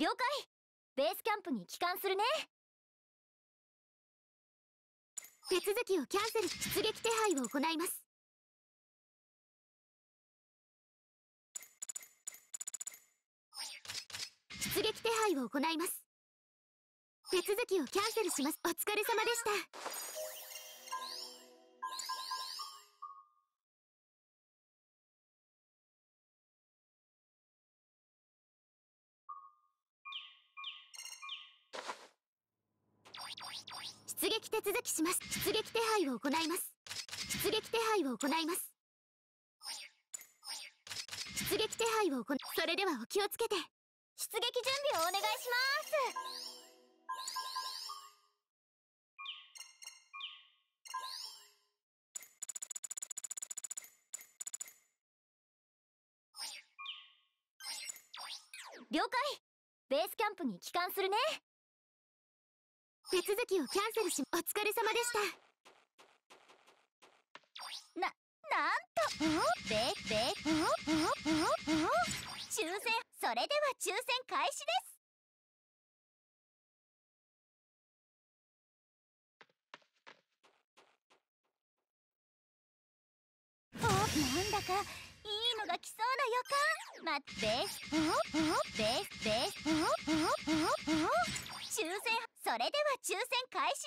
了解ベースキャンプに帰還するね手続きをキャンセル出撃手配を行います出撃手配を行います手続きをキャンセルしますお疲れ様でした出撃手続きします出撃手配を行います出撃手配を行います出撃手配を行それではお気をつけて出撃準備をお願いします了解ベースキャンプに帰還するね手続きをキャンセルしお疲れ様でしたな、なんとべ、べ、抽選それでは抽選開始ですなんだかいいのが来そうな予感待っておおべべおおおお抽選それでは抽選開始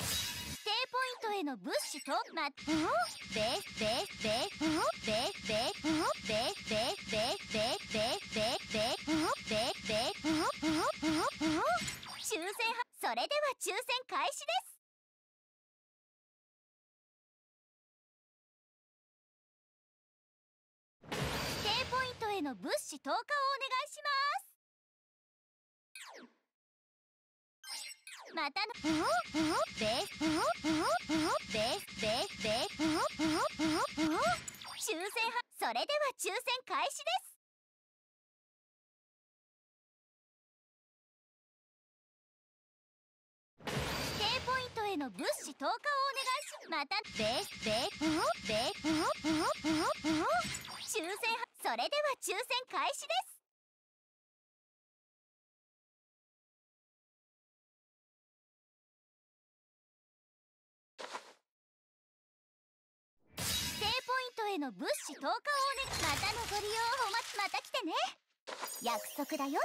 ですポイントへの物資とまベースベースベースベースベースベースベースベースベースベースベースへの物資投下をお願いしますまたのベースベースベースベース抽選はそれでは抽選開始ですポイントへの物資投下をお願いしまたベースベースベース抽選それでは抽選開始ですポイントへの物資投下をまたのご利用をまた来てね約束だよ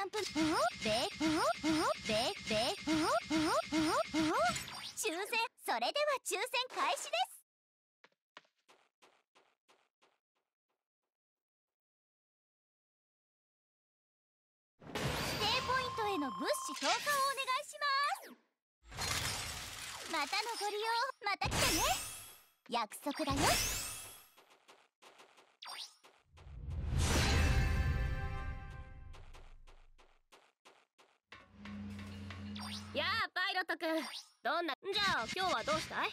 ャンプ修正それでは抽選開始ですイの物資投下をお願いしますまたのご利用また来てね約束だよやあパイロットくんどんなじゃあ今日はどうしたい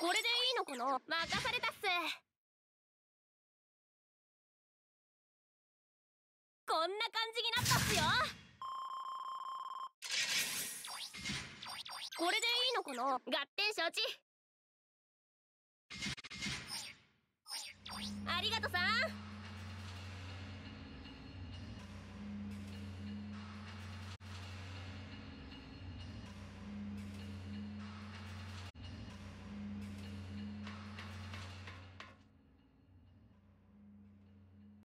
これでいいのかな任されたっすこんな感じになったっすよこれでいいのかな合点承知ありがとさん